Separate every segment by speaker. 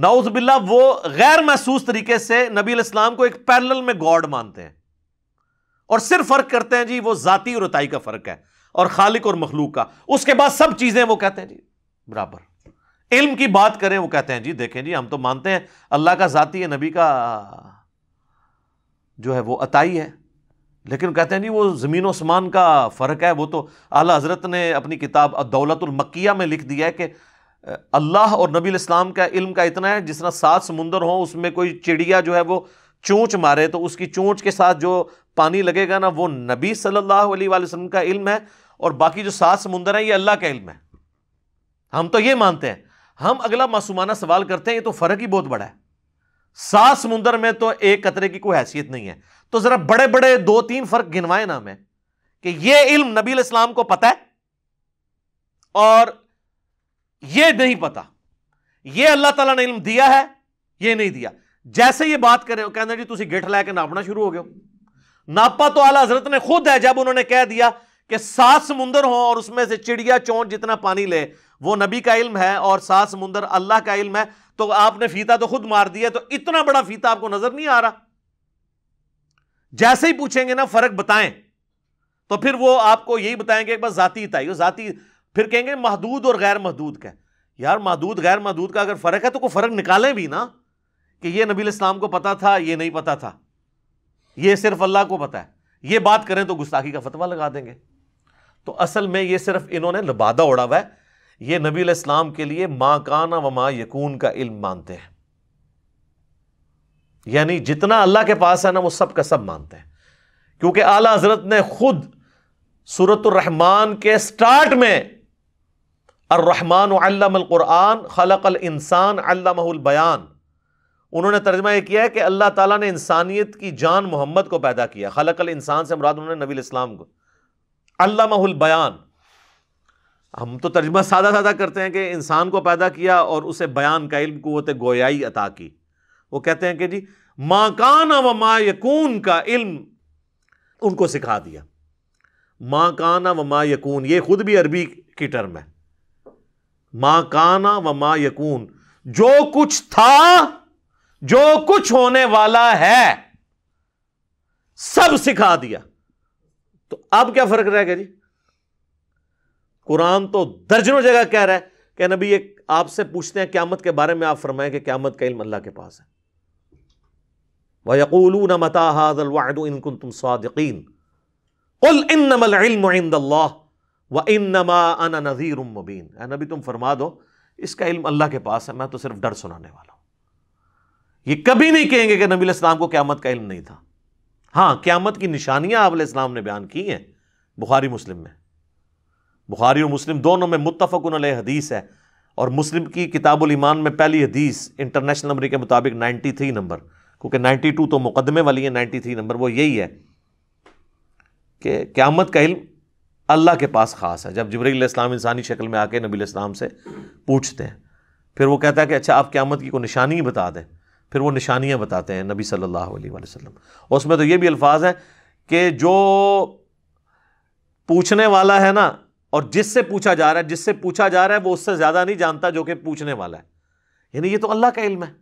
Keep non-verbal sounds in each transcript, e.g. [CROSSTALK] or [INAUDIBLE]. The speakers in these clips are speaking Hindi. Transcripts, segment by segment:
Speaker 1: नाउजबिल्ला वो गैर महसूस तरीके से नबी इस्लाम को एक पैरल में गॉड मानते हैं और सिर्फ फर्क करते हैं जी वो जाती और रताई का फर्क है और खालिक और मखलूक का उसके बाद सब चीजें वो कहते हैं जी बराबर इल्म की बात करें वो कहते हैं जी देखें जी हम तो मानते हैं अल्लाह का जाति है नबी का जो है वो अताई है लेकिन कहते हैं जी वो ज़मीन आसमान का फ़र्क है वो तो आला हज़रत ने अपनी किताब दौलतुलमकिया में लिख दिया है कि अल्लाह और नबी इस्लाम का इल्म का इतना है जिस तरह सात समुंदर हो उसमें कोई चिड़िया जो है वो चूँच मारे तो उसकी चूँच के साथ जो पानी लगेगा ना वो नबी सल्लल्लाहु अलैहि वसल्लम का इल्म है और बाकी जो सात समुंदर हैं ये अल्लाह का इल्म है हम तो ये मानते हैं हम अगला मासूमाना सवाल करते हैं ये तो फ़र्क ही बहुत बड़ा है सात समुंदर में तो एक कतरे की कोई हैसियत नहीं है तो ज़रा बड़े बड़े दो तीन फ़र्क गिनवाए ना हमें कि ये इल्म नबी इस्लाम को पता है और ये नहीं पता ये अल्लाह तला ने इल्म दिया है ये नहीं दिया जैसे ये बात करें कहना जी तुम गिठ लैके नापना शुरू हो गए नापा तो आला हजरत ने खुद है जब उन्होंने कह दिया कि सात समुंदर हो और उसमें से चिड़िया चौंच जितना पानी ले वो नबी का इल्म है और सात समुंदर अल्लाह का इल्म है तो आपने फीता तो खुद मार दिया तो इतना बड़ा फीता आपको नजर नहीं आ रहा जैसे ही पूछेंगे ना फर्क बताएं तो फिर वो आपको यही बताएंगे एक बार जाती इताई जाती फिर कहेंगे महदूद और गैर महदूद का यार महदूद गैर महदूद का अगर फ़र्क है तो कोई फ़र्क निकालें भी ना कि ये नबी इस्लाम को पता था ये नहीं पता था ये सिर्फ अल्लाह को पता है ये बात करें तो गुस्ताखी का फतवा लगा देंगे तो असल में ये सिर्फ इन्होंने लबादा उड़ा हुआ है ये नबी इस्लाम के लिए माँ काना व माँ यकून का इल्म मानते हैं यानी जितना अल्लाह के पास है ना वो सब का सब मानते हैं क्योंकि आला हजरत ने खुद सूरत रहमान के स्टार्ट में खलक अल इंसान अल्लाबयान उन्होंने तर्जमा यह किया है कि अल्लाह ताला ने इंसानियत की जान मोहम्मद को पैदा किया अल इंसान से मुराद उन्होंने नबी इस्लाम को अल्लाबयान हम तो तर्जमा सादा सादा करते हैं कि इंसान को पैदा किया और उसे बयान का इल्म कुत गोयाई अता की वो कहते हैं कि जी माँ काना व माँ यकून का इल्म उनको सिखा दिया माँ काना व माँ यकून ये खुद भी अरबी की टर्म है मा काना व मा यकून जो कुछ था जो कुछ होने वाला है सब सिखा दिया तो अब क्या फर्क रहेगा जी कुरान तो दर्जनों जगह कह रहा है कि नबी ये आपसे पूछते हैं क्यामत के बारे में आप फरमाएं कि क्यामत का इल्म अल्लाह के पास है वयकूलू न मता हादल वाहन तुम सादीन कुल इन नमल व इन नमा अन नज़ीर मुबीन नबी तुम फरमा दो इसका इल्म अल्लाह के पास है मैं तो सिर्फ डर सुनाने वाला हूँ ये कभी नहीं कहेंगे कि नबी इस्लाम को क़्यामत का इल्म नहीं था हाँ क़्यामत की निशानियाँ आबल इस्लाम ने बयान की हैं बुखारी मुस्लिम में बुखारी और मुस्लिम दोनों में मुतफ़न हदीस है और मुस्लिम की किताबुल ईमान में पहली हदीस इंटरनेशनल नंबर के मुताबिक नाइन्टी थ्री नंबर क्योंकि नाइन्टी टू तो मुकदमे वाली है थ्री नंबर वो यही है कि क़्यामत का इल्म अल्लाह के पास ख़ास है जब जबरीसम इंसानी शक्ल में आके नबी इस्लाम से पूछते हैं फिर वो कहता है कि अच्छा आप क्यामत की कोई निशानी बता दें फिर वो निशानियाँ बताते हैं नबी सल्लल्लाहु अलैहि वसल्लम उसमें तो ये भी अल्फाज हैं कि जो पूछने वाला है ना और जिससे पूछा जा रहा है जिससे पूछा जा रहा है वो उससे ज़्यादा नहीं जानता जो कि पूछने वाला है यानी ये तो अल्लाह का इल्म है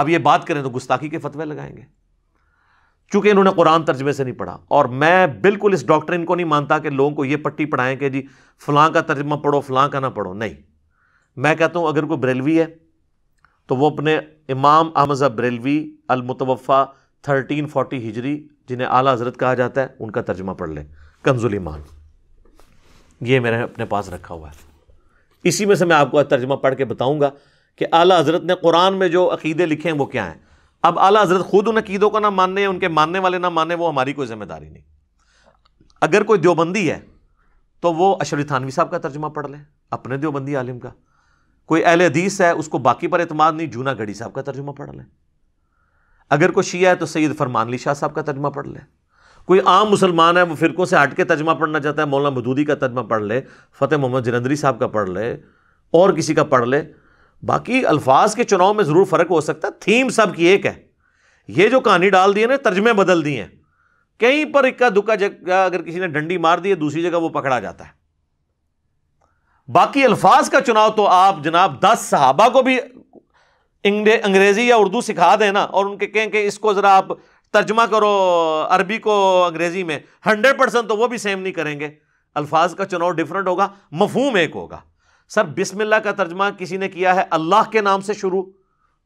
Speaker 1: आप ये बात करें तो गुस्ताखी के फतवे लगाएंगे चूंकि इन्होंने कुरान तर्जमे से नहीं पढ़ा और मैं बिल्कुल इस डॉक्टर इनको नहीं मानता कि लोगों को ये पट्टी पढ़ाएं कि जी फलां का तर्जमा पढ़ो फ़लाँ का ना पढ़ो नहीं मैं कहता हूँ अगर कोई बरेलवी है तो वो अपने इमाम अहमजा बरेलवी अलमतवफ़ा थर्टीन फोर्टी हिजरी जिन्हें आला हज़रत कहा जाता है उनका तर्जमा पढ़ लें कंजुल ईमान ये मैंने अपने पास रखा हुआ है इसी में से मैं आपको तर्जमा पढ़ के बताऊँगा कि आला हज़रत ने कुरान में जो अकीदे लिखे हैं वो क्या हैं अब आला हजरत खुद उन अकीदों का ना मानने उनके मानने वाले ना माने वो हमारी कोई जिम्मेदारी नहीं अगर कोई देवबंदी है तो वो अशरी थानवी साहब का तर्जमा पढ़ लें अपने देवबंदी आलिम का कोई अहल हदीस है उसको बाकी पर अतमाद नहीं जूना गढ़ी साहब का तर्जुमा पढ़ लें अगर कोई शिया है तो सैयद फरमानली शाह साहब का तर्जमा पढ़ लें कोई आम मुसलमान है वो फ़िरकों से हट के तर्जमा पढ़ना चाहता है मौलाना मदूदी का तर्जमा पढ़ ले फ़तेह मोहम्मद जरंदरी साहब का पढ़ ले और किसी का पढ़ ले बाकी अल्फाज के चुनाव में ज़रूर फ़र्क हो सकता है थीम सब की एक है ये जो कहानी डाल दी है ना तर्जमे बदल दिए हैं कहीं पर इक्का दुक्का जगह अगर किसी ने डंडी मार दी है दूसरी जगह वो पकड़ा जाता है बाकी अल्फाज का चुनाव तो आप जनाब दस सहाबा को भी अंग्रेज़ी या उर्दू सिखा दें ना और उनके कहें कि इसको ज़रा आप तर्जमा करो अरबी को अंग्रेज़ी में हंड्रेड परसेंट तो वो भी सेम नहीं करेंगे अल्फाज का चुनाव डिफरेंट होगा मफहूम एक होगा सर बिस्मिल्लाह का तर्जमा किसी ने किया है अल्लाह के नाम से शुरू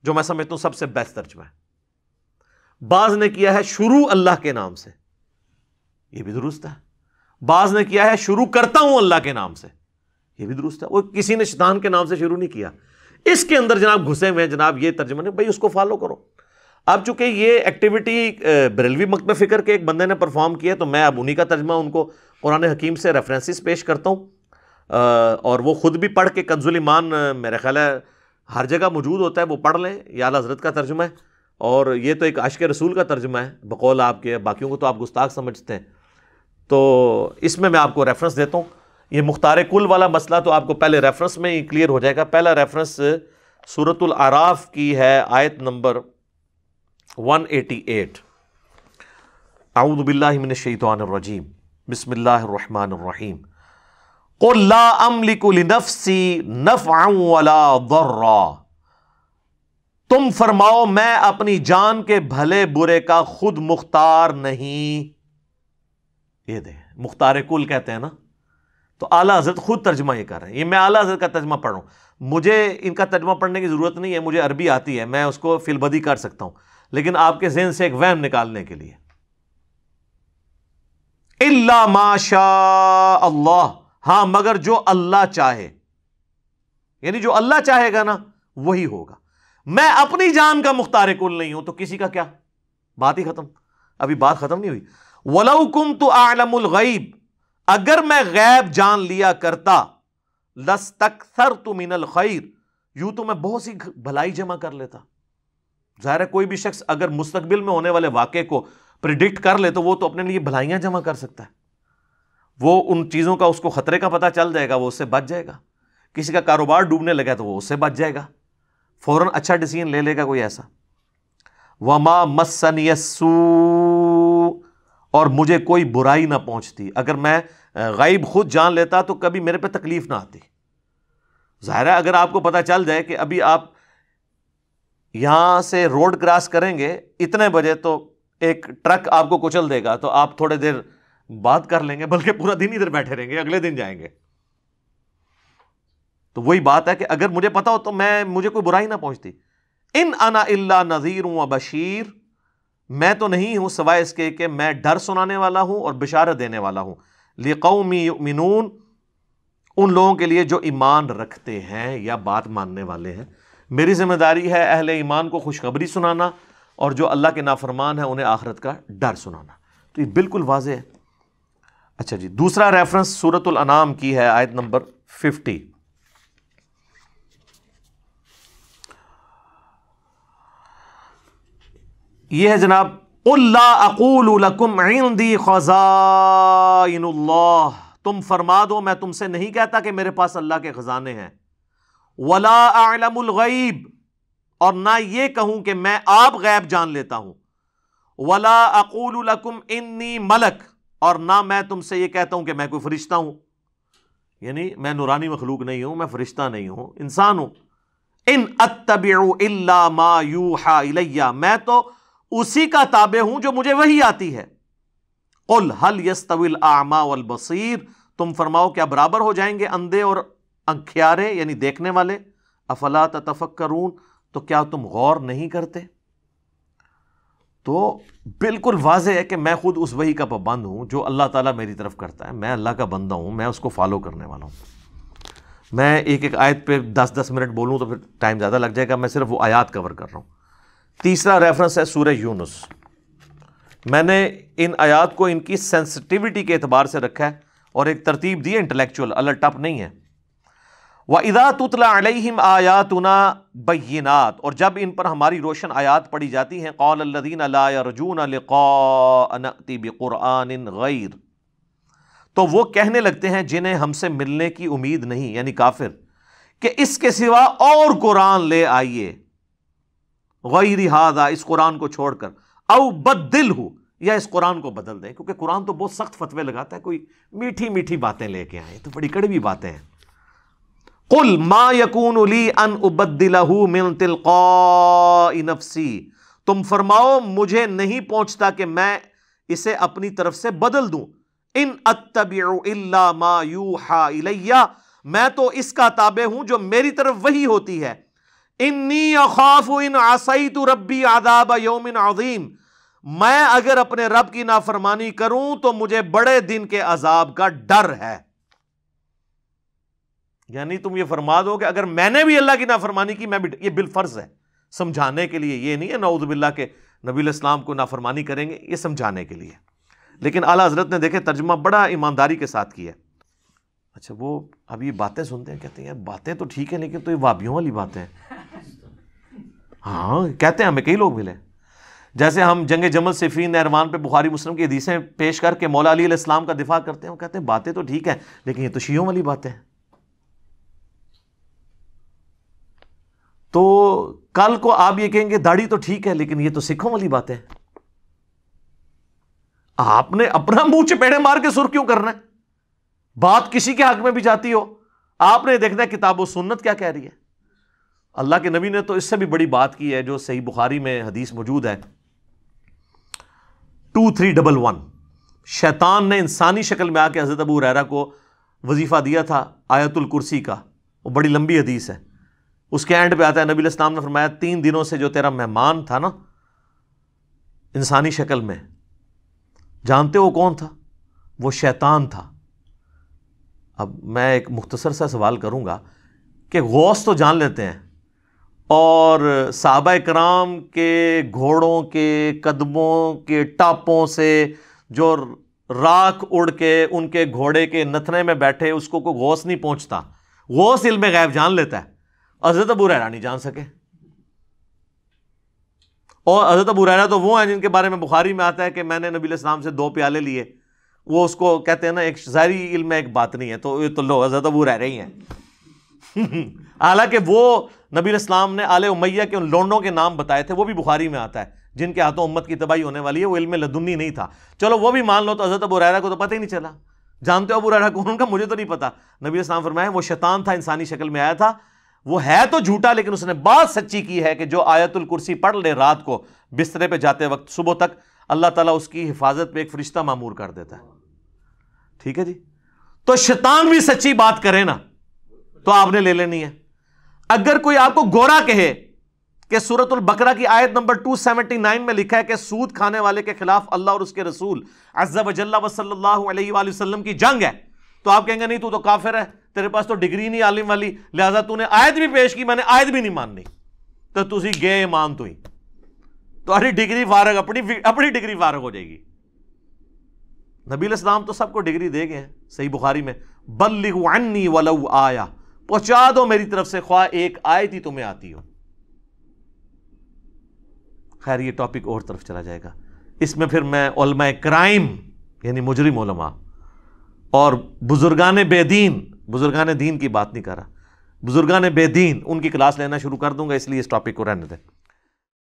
Speaker 1: जो मैं समझता हूं सबसे बेस्ट तर्जमा है बाज ने किया है शुरू अल्लाह के नाम से यह भी दुरुस्त है बाज ने किया है शुरू करता हूं अल्लाह के नाम से यह भी दुरुस्त है वो किसी ने शैतान के नाम से शुरू नहीं किया इसके अंदर जनाब घुसे हुए हैं जनाब ये तर्जमा ने भाई उसको फॉलो करो अब चूंकि ये एक्टिविटी बरेलवी मकब फ़िक्र के एक बंदे ने परफॉर्म किया तो मैं अब उन्हीं का तर्जमा उनको कुरान हकीम से रेफरेंसेस पेश करता हूँ और वो ख़ुद भी पढ़ के ईमान मेरा ख्याल है हर जगह मौजूद होता है वो पढ़ लें या हज़रत का तर्जुमा है और ये तो एक आशिक रसूल का तर्जुमा है बकौल आपके बाकियों को तो आप गुस्ताख समझते हैं तो इसमें मैं आपको रेफरेंस देता हूँ ये मुख्तार कुल वाला मसला तो आपको पहले रेफरेंस में ही क्लियर हो जाएगा पहला रेफरेंस सूरतुल आराफ की है आयत नंबर 188 आउदबिल्लिमिनशैतानरजीम बसमिल्लर रहीम नफसी तुम फरमाओ मैं अपनी जान के भले बुरे का खुद मुख्तार नहीं ये दे मुख्तार कुल कहते हैं ना तो आला हजरत खुद तर्जमा ये कर रहे हैं ये मैं आला हजरत का तर्जमा पढ़ रहा हूं मुझे इनका तर्जमा पढ़ने की ज़रूरत नहीं है मुझे अरबी आती है मैं उसको फिलबदी कर सकता हूं लेकिन आपके जहन से एक वहम निकालने के लिए इल्ला माशा अल्लाह हां मगर जो अल्लाह चाहे यानी जो अल्लाह चाहेगा ना वही होगा मैं अपनी जान का मुख्तार कुल नहीं हूं तो किसी का क्या बात ही खत्म अभी बात खत्म नहीं हुई वलऊ कुम तो आलमुल गईब अगर मैं गैब जान लिया करता लस तकसर तो मिनल खैर यूं तो मैं बहुत सी भलाई जमा कर लेता ज़ाहिर है कोई भी शख्स अगर मुस्तकबिल में होने वाले वाक़े को प्रिडिक्ट कर ले तो वो तो अपने लिए भलाइयाँ जमा कर सकता है वो उन चीज़ों का उसको ख़तरे का पता चल जाएगा वो उससे बच जाएगा किसी का कारोबार डूबने लगा तो वो उससे बच जाएगा फ़ौर अच्छा डिसीजन ले लेगा कोई ऐसा वमा मसन और मुझे कोई बुराई ना पहुंचती अगर मैं गैब खुद जान लेता तो कभी मेरे पे तकलीफ़ ना आती ज़ाहिर है अगर आपको पता चल जाए कि अभी आप यहाँ से रोड क्रॉस करेंगे इतने बजे तो एक ट्रक आपको कुचल देगा तो आप थोड़े देर बात कर लेंगे बल्कि पूरा दिन इधर बैठे रहेंगे अगले दिन जाएंगे तो वही बात है कि अगर मुझे पता हो तो मैं मुझे कोई बुराई ना पहुंचती इन अना इल्ला नज़ीर व बशीर मैं तो नहीं हूं सवाए इसके कि मैं डर सुनाने वाला हूं और बिशारत देने वाला हूं लिकौमी मिनून उन लोगों के लिए जो ईमान रखते हैं या बात मानने वाले हैं मेरी जिम्मेदारी है अहले ईमान को खुशखबरी सुनाना और जो अल्लाह के नाफरमान है उन्हें आखरत का डर सुनाना तो ये बिल्कुल वाज है अच्छा जी दूसरा रेफरेंस सूरतुल अनाम की है आयत नंबर फिफ्टी ये है जनाब अकूलकुमी तुम फरमा दो मैं तुमसे नहीं कहता कि मेरे पास अल्लाह के ख़जाने हैं वला आलमगैब और ना ये कहूं कि मैं आप गैब जान लेता हूं वला अकूलकुम इन्नी मलक और ना मैं तुमसे यह कहता हूं कि मैं कोई फरिश्ता हूं यानी मैं नूरानी मखलूक नहीं हूं मैं फरिश्ता नहीं हूं इंसान हूं इन इलैया मैं तो उसी का ताबे हूं जो मुझे वही आती है उल हल यस्तविल आमा वल बसीर तुम फरमाओ क्या बराबर हो जाएंगे अंधे और अंख्यारे यानी देखने वाले अफला तफक करून तो क्या तुम गौर नहीं करते तो बिल्कुल वाज है कि मैं खुद उस वही का पाबंद हूँ जो अल्लाह ताला मेरी तरफ करता है मैं अल्लाह का बंदा हूँ मैं उसको फॉलो करने वाला हूँ मैं एक एक आयत पे दस दस मिनट बोलूँ तो फिर टाइम ज़्यादा लग जाएगा मैं सिर्फ वो आयात कवर कर रहा हूँ तीसरा रेफरेंस है सूर्य यूनुस मैंने इन आयात को इनकी सेंसिटिविटी के अतबार से रखा है और एक तरतीब दी है इंटलेक्चुअल अलर्ट टप नहीं है व इदा तुतलाम आयातना बैनात और जब इन पर हमारी रोशन आयात पढ़ी जाती हैं कौलदीन रजून अलती बक़ुरान गैर तो वो कहने लगते हैं जिन्हें हमसे मिलने की उम्मीद नहीं यानी काफिर कि इसके सिवा और कुरान ले आइए गैर हादा इस कुरान को छोड़कर अव बदल हो या इस कुरान को बदल दें क्योंकि कुरान तो बहुत सख्त फतवे लगाता है कोई मीठी मीठी बातें लेके आए तो बड़ी कड़वी बातें हैं कुल मा यकून ली अन उबदलहू मिन तिलकसी तुम फरमाओ मुझे नहीं पहुंचता कि मैं इसे अपनी तरफ से बदल दूं इन अतबिल्ला मैं तो इसका ताबे हूं जो मेरी तरफ वही होती है इन्नी अखाफ इन आसई तो रबी आदाब योमिन अजीम मैं अगर अपने रब की नाफरमानी करूं तो मुझे बड़े दिन के अजाब का डर है यानी तुम ये फरमा दो कि अगर मैंने भी अल्लाह की नाफरमानी की मैं भी ये बिलफर्ज है समझाने के लिए ये नहीं है नौजबिल्ला के नबी इस्लाम को नाफरमानी करेंगे ये समझाने के लिए लेकिन आला हजरत ने देखे तर्जमा बड़ा ईमानदारी के साथ किया अच्छा वो अब ये बातें सुनते हैं कहते हैं यार बातें तो ठीक है लेकिन तो ये वाबियों वाली बातें हैं हाँ कहते हैं हमें कई लोग मिले जैसे हम जंग जमल सिफीन नहरवान पर बुखारी मुस्लिम की हदीसें पेश करके मौला अली इस्लाम का दिफा करते हैं वो कहते हैं बातें तो ठीक है लेकिन ये तो शीयों वाली बातें हैं तो कल को आप ये कहेंगे दाढ़ी तो ठीक है लेकिन ये तो सिखों वाली बात है आपने अपना मुंह चपेड़े मार के सुर क्यों करना है बात किसी के हक में भी जाती हो आपने देखना है किताब सुन्नत क्या कह रही है अल्लाह के नबी ने तो इससे भी बड़ी बात की है जो सही बुखारी में हदीस मौजूद है टू थ्री डबल वन शैतान ने इंसानी शक्ल में आके हज़रत अबू रैरा को वजीफ़ा दिया था आयतुल कुर्सी का वो बड़ी लंबी हदीस है उसके एंड पे आता है नबी इस्लाम ने फरमाया तीन दिनों से जो तेरा मेहमान था ना इंसानी शक्ल में जानते हो कौन था वो शैतान था अब मैं एक मुख्तसर सा सवाल करूँगा कि गौस तो जान लेते हैं और साहबा कराम के घोड़ों के कदमों के टापों से जो राख उड़ के उनके घोड़े के नथने में बैठे उसको कोई गौस नहीं पहुँचता गौस में गायब जान लेता है हजरत अबू रैना नहीं जान सके और हजरत अबू रैना तो वो है जिनके बारे में बुखारी में आता है कि मैंने नबी इस्लाम से दो प्याले लिए वो उसको कहते हैं ना एक जहरी इल्म में एक बात नहीं है तो ये तो लो हजरत अबू रह रही हैं [LAUGHS] हालांकि वो नबी इस्लाम ने आल उमैया के उन लोंडों के नाम बताए थे वो भी बुखारी में आता है जिनके हाथों उम्मत की तबाही होने वाली है वो इल्म लदुन्नी नहीं था चलो वो भी मान लो तो हजरत अबू रैरा को तो पता ही नहीं चला जानते हो अबू रैरा कौन उनका मुझे तो नहीं पता नबी इस्लाम फरमाया वो शैतान था इंसानी शक्ल में आया था वो है तो झूठा लेकिन उसने बात सच्ची की है कि जो आयतुल कुर्सी पढ़ ले रात को बिस्तरे पे जाते वक्त सुबह तक अल्लाह ताला उसकी हिफाजत पे एक फरिश्ता मामूर कर देता है ठीक है जी तो शैतान भी सच्ची बात करे ना तो आपने ले लेनी है अगर कोई आपको गोरा कहे कि सूरतुल बकरा की आयत नंबर टू सेवेंटी नाइन में लिखा है कि सूद खाने वाले के खिलाफ अल्लाह और उसके रसूल अज्जा वजल्ला वसल्लल्लाहु अलैहि वसल्लम की जंग है तो आप कहेंगे नहीं तू तो काफिर है तेरे पास तो डिग्री नहीं आलिम वाली लिहाजा तूने आयत भी पेश की मैंने आयत भी नहीं माननी तो तुम गए ईमान तुई तुम्हारी डिग्री फारग अपनी अपनी डिग्री फारग हो जाएगी नबील इस्लाम तो सबको डिग्री दे गए हैं सही बुखारी में बल्ली वलऊ आया पहुंचा दो मेरी तरफ से ख्वा एक आयत ही तुम्हें आती हो खैर ये टॉपिक और तरफ चला जाएगा इसमें फिर मैं क्राइम यानी मुजरिम उलमा और बुज़ुर्गान बेदीन बुज़ुर्गान दीन की बात नहीं कर रहा बुज़ुर्गान बेदीन उनकी क्लास लेना शुरू कर दूंगा इसलिए इस टॉपिक को रहने दें